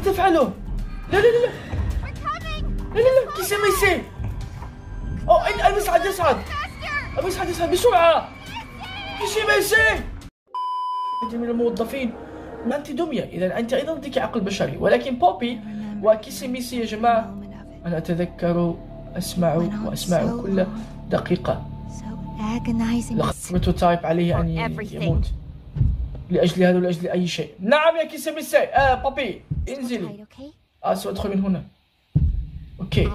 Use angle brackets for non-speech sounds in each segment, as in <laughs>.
تفعله؟ لا لا لا لا لا لا كيسي ميسي يصير أو أنا المسعد يصعد بسعد أسعد بسرعة كيسي ميسي يصير من الموظفين ما أنت دمية إذا أنت أيضا لديك عقل بشري ولكن بوبي وكيسي ميسي يا جماعة أنا أتذكر أسمع وأسمع كل دقيقة لقد تايب عليه أن يموت لأجل هذا ولأجل أي شيء نعم يا كيسي ميسي آه بوبي انزلي آه سأدخل من هنا اوكي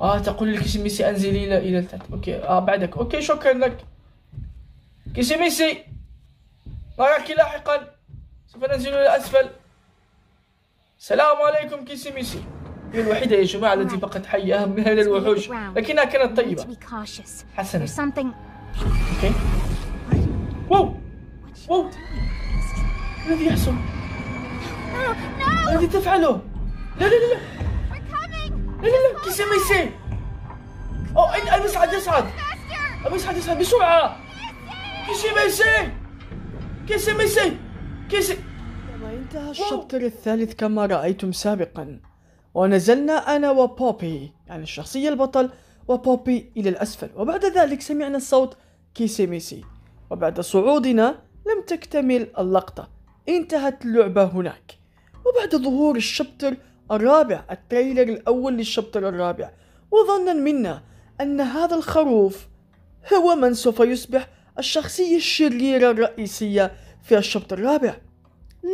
اه تقول ميسي انزلي الى الى التحت اوكي اه بعدك اوكي شكرا لك ميسي نراك لاحقا سوف ننزل الى اسفل السلام عليكم كيسيميسي هي الوحيدة يا جماعة التي بقت حية من هذه الوحوش لكنها كانت طيبة حسنا اوكي واو واو ماذا يحصل؟ ماذا تفعله؟ لا لا لا لا لا لا كيسي ما يسير أو أين يصعد يصعد يصعد بسرعة كيسي ما يسير كيسي ما يسير كيسي وانتهى الشابتر الثالث كما رأيتم سابقا ونزلنا أنا وبوبي يعني الشخصية البطل وبوبي إلى الأسفل وبعد ذلك سمعنا صوت ميسي وبعد صعودنا لم تكتمل اللقطة انتهت اللعبة هناك وبعد ظهور الشابتر الرابع التريلر الأول للشابتر الرابع وظنا منا أن هذا الخروف هو من سوف يصبح الشخصية الشريرة الرئيسية في الشابتر الرابع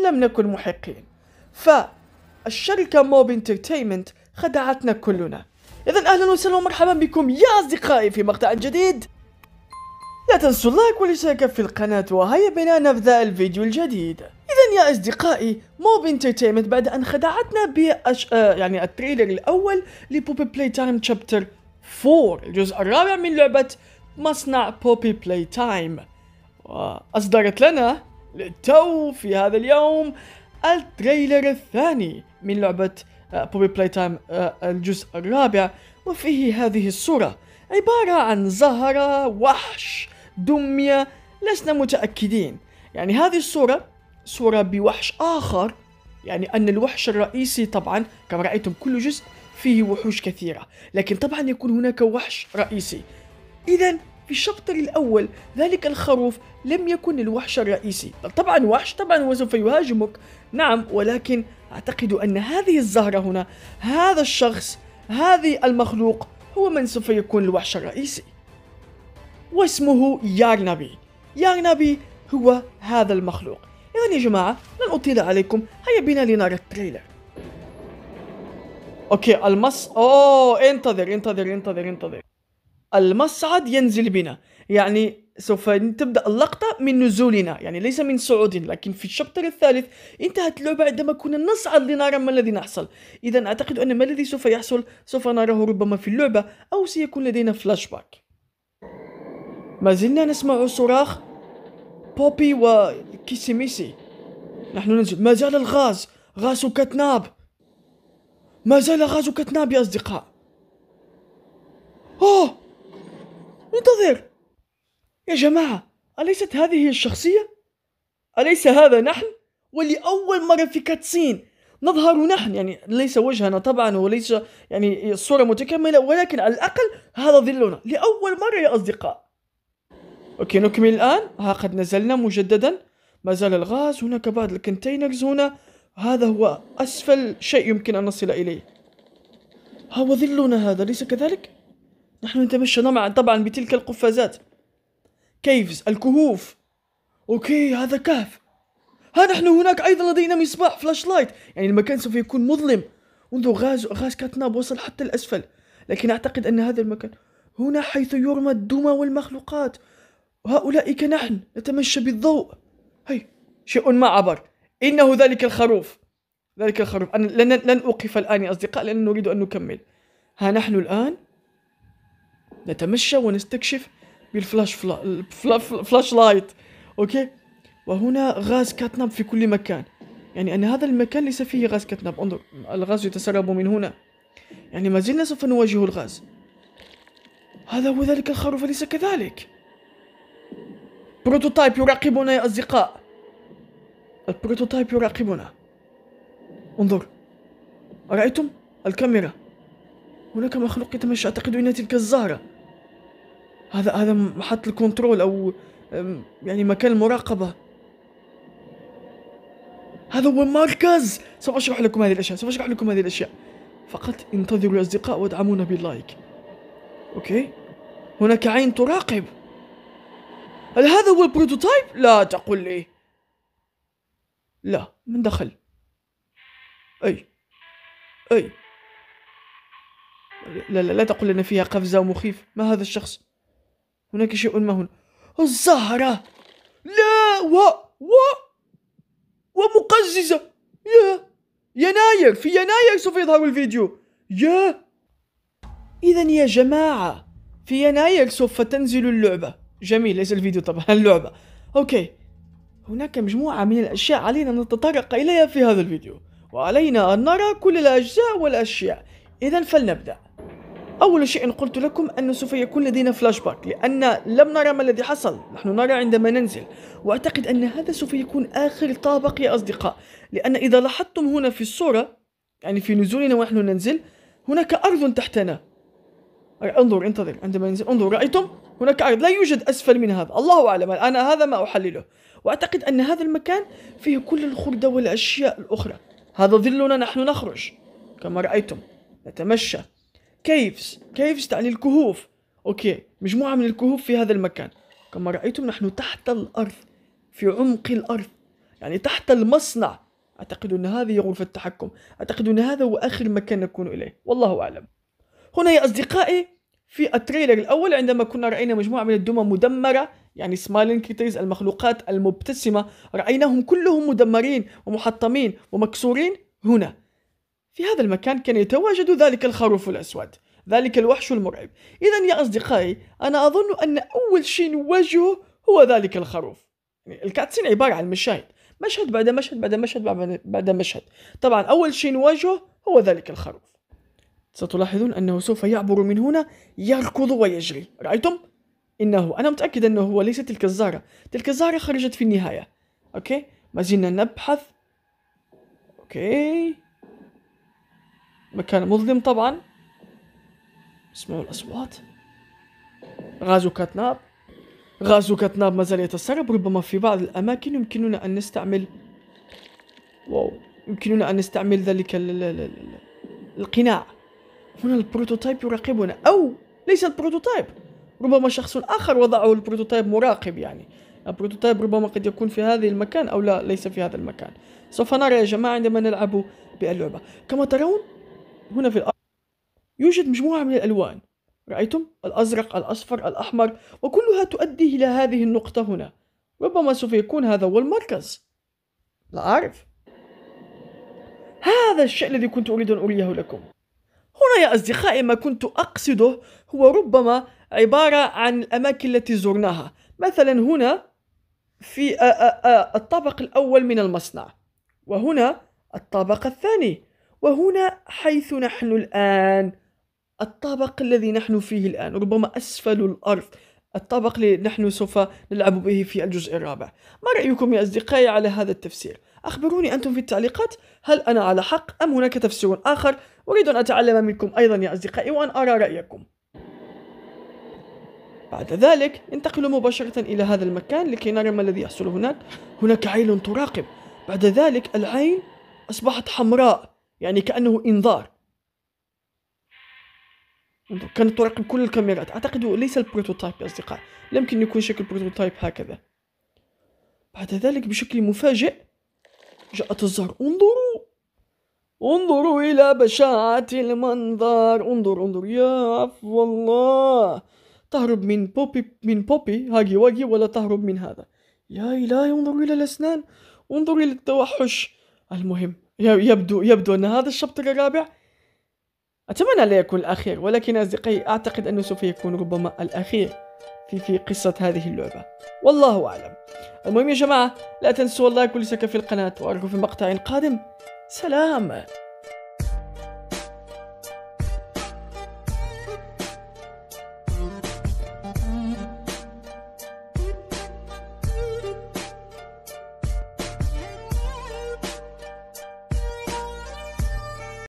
لم نكن محقين فالشركة موب انترتينمنت خدعتنا كلنا إذا أهلا وسهلا ومرحبا بكم يا أصدقائي في مقطع جديد لا تنسوا اللايك والاشتراك في القناة وهيا بنا نبدأ الفيديو الجديد إذا يا أصدقائي موب انترتينمنت بعد أن خدعتنا ب بأش... آه يعني التريلر الأول لبوبي بلاي تايم شابتر 4 الجزء الرابع من لعبة مصنع بوبي بلاي تايم وأصدرت لنا للتو في هذا اليوم التريلر الثاني من لعبة آه، بوبي بلاي تايم آه، الجزء الرابع وفيه هذه الصورة عبارة عن زهرة وحش دمية لسنا متأكدين يعني هذه الصورة صورة بوحش آخر يعني أن الوحش الرئيسي طبعا كما رأيتم كل جزء فيه وحوش كثيرة لكن طبعا يكون هناك وحش رئيسي إذا في الشابتر الأول ذلك الخروف لم يكن الوحش الرئيسي طبعا وحش طبعا وسوف يهاجمك نعم ولكن أعتقد أن هذه الزهرة هنا هذا الشخص هذه المخلوق هو من سوف يكون الوحش الرئيسي واسمه يارنبي يارنبي هو هذا المخلوق عفوا يا جماعة لن أطيل عليكم هيا بنا لنرى التريلر أوكي المص أوه انتظر انتظر انتظر انتظر المصعد ينزل بنا يعني سوف تبدأ اللقطة من نزولنا يعني ليس من صعود لكن في الشابتر الثالث انتهت اللعبة عندما كنا نصعد لنرى ما الذي نحصل إذا أعتقد أن ما الذي سوف يحصل سوف نراه ربما في اللعبة أو سيكون لدينا فلاش باك ما زلنا نسمع صراخ بوبي وكيسيميسي نحن ننزل ما زال الغاز غاز تناب ما زال غاز تناب يا أصدقاء أوه انتظر يا جماعة أليست هذه هي الشخصية؟ أليس هذا نحن؟ ولأول مرة في كاتسين نظهر نحن يعني ليس وجهنا طبعا وليس يعني الصورة متكاملة ولكن على الأقل هذا ظلنا لأول مرة يا أصدقاء اوكي نكمل الان ها قد نزلنا مجددا ما زال الغاز هناك بعض الكونتينرز هنا هذا هو اسفل شيء يمكن ان نصل اليه ها وظلنا هذا ليس كذلك نحن نتمشى معا طبعا بتلك القفازات كيفز الكهوف اوكي هذا كهف ها نحن هناك ايضا لدينا مصباح فلاش لايت يعني المكان سوف يكون مظلم منذ غاز غاز كاتناب وصل حتى الاسفل لكن اعتقد ان هذا المكان هنا حيث يرمى الدمى والمخلوقات وهؤلاء نحن نتمشى بالضوء هي شيء ما عبر إنه ذلك الخروف ذلك الخروف أنا لن, لن أوقف الآن يا أصدقاء لأن نريد أن نكمل ها نحن الآن نتمشى ونستكشف بالفلاش فلا... فلا... فلاش لايت أوكي وهنا غاز كاتناب في كل مكان يعني أن هذا المكان ليس فيه غاز كاتناب انظر الغاز يتسرب من هنا يعني ما زلنا سوف نواجه الغاز هذا هو ذلك الخروف ليس كذلك البروتوتايب يراقبنا يا أصدقاء البروتوتايب يراقبنا انظر أرأيتم الكاميرا هناك مخلوق يتمشى أعتقد أنها تلك الزهرة هذا هذا محط الكنترول أو يعني مكان المراقبة هذا هو المركز سوف أشرح لكم هذه الأشياء سوف أشرح لكم هذه الأشياء فقط انتظروا يا أصدقاء وادعمونا باللايك أوكي هناك عين تراقب هل هذا هو البروتوتايب؟ لا تقل لي لا من دخل أي أي لا لا لا تقل أن فيها قفزة ومخيف ما هذا الشخص هناك شيء ما هنا الزهرة لا و و ومقززة يا يناير في يناير سوف يظهر الفيديو يا إذا يا جماعة في يناير سوف تنزل اللعبة جميل ليس الفيديو طبعا <laughs> اللعبة أوكي هناك مجموعة من الأشياء علينا أن نتطرق إليها في هذا الفيديو وعلينا أن نرى كل الأجزاء والأشياء إذا فلنبدأ أول شيء قلت لكم أنه سوف يكون لدينا فلاش باك لأن لم نرى ما الذي حصل نحن نرى عندما ننزل وأعتقد أن هذا سوف يكون آخر طابق يا أصدقاء لأن إذا لاحظتم هنا في الصورة يعني في نزولنا ونحن ننزل هناك أرض تحتنا انظر انتظر عندما ينزل انظر رأيتم هناك أرض لا يوجد أسفل من هذا الله أعلم أنا هذا ما أحلله وأعتقد أن هذا المكان فيه كل الخردة والأشياء الأخرى هذا ظلنا نحن نخرج كما رأيتم نتمشى كيفز كيفز تعني الكهوف أوكي مجموعة من الكهوف في هذا المكان كما رأيتم نحن تحت الأرض في عمق الأرض يعني تحت المصنع أعتقد أن هذه غرفة التحكم أعتقد أن هذا هو آخر مكان نكون إليه والله أعلم هنا يا أصدقائي في التريلر الأول عندما كنا رأينا مجموعة من الدمى مدمرة يعني سمايلين كريتيز المخلوقات المبتسمة رأيناهم كلهم مدمرين ومحطمين ومكسورين هنا في هذا المكان كان يتواجد ذلك الخروف الأسود ذلك الوحش المرعب إذا يا أصدقائي أنا أظن أن أول شيء نواجهه هو ذلك الخروف يعني الكاتسين عبارة عن مشاهد مشهد بعد مشهد بعد مشهد بعد مشهد طبعا أول شيء نواجهه هو ذلك الخروف ستلاحظون أنه سوف يعبر من هنا يركض ويجري رأيتم؟ إنه أنا متأكد أنه هو ليس تلك الزهرة تلك الزهرة خرجت في النهاية أوكي ما زلنا نبحث أوكي مكان مظلم طبعا اسمعوا الأصوات غازو كاتناب غازو كاتناب ما زال يتسرب ربما في بعض الأماكن يمكننا أن نستعمل واو يمكننا أن نستعمل ذلك ال... ال... ال... القناع هنا البروتوتايب يراقبنا أو ليس البروتوتايب ربما شخص آخر وضعه البروتوتايب مراقب يعني البروتوتايب ربما قد يكون في هذا المكان أو لا ليس في هذا المكان سوف نرى يا جماعة عندما نلعب باللعبة كما ترون هنا في الأرض يوجد مجموعة من الألوان رأيتم الأزرق الأصفر الأحمر وكلها تؤدي إلى هذه النقطة هنا ربما سوف يكون هذا هو المركز لا أعرف هذا الشيء الذي كنت أريد أن أريه لكم هنا يا أصدقائي ما كنت أقصده هو ربما عبارة عن الأماكن التي زرناها مثلا هنا في آه، آه، آه، الطابق الأول من المصنع وهنا الطابق الثاني وهنا حيث نحن الآن الطابق الذي نحن فيه الآن ربما أسفل الأرض الطابق اللي نحن سوف نلعب به في الجزء الرابع ما رأيكم يا أصدقائي على هذا التفسير؟ أخبروني أنتم في التعليقات هل أنا على حق أم هناك تفسير آخر أريد أن أتعلم منكم أيضا يا أصدقائي وأن أرى رأيكم بعد ذلك انتقلوا مباشرة إلى هذا المكان لكي نرى ما الذي يحصل هناك هناك عين تراقب بعد ذلك العين أصبحت حمراء يعني كأنه إنذار كانت تراقب كل الكاميرات أعتقد ليس البروتوتايب يا أصدقاء لم يكن يكون شكل بروتوتايب هكذا بعد ذلك بشكل مفاجئ جاءت الزهر انظروا انظروا إلى بشاعة المنظر انظر انظر يا عفو الله تهرب من بوبي من بوبي هاجي واجي ولا تهرب من هذا يا إلهي انظر إلى الأسنان انظر إلى التوحش المهم يبدو يبدو أن هذا الشابتر الرابع أتمنى لا يكون الأخير ولكن أصدقائي أعتقد أنه سوف يكون ربما الأخير في في قصة هذه اللعبة والله أعلم المهم يا جماعة لا تنسوا اللايك والاشتراك في القناة وأرجو في مقطع قادم سلام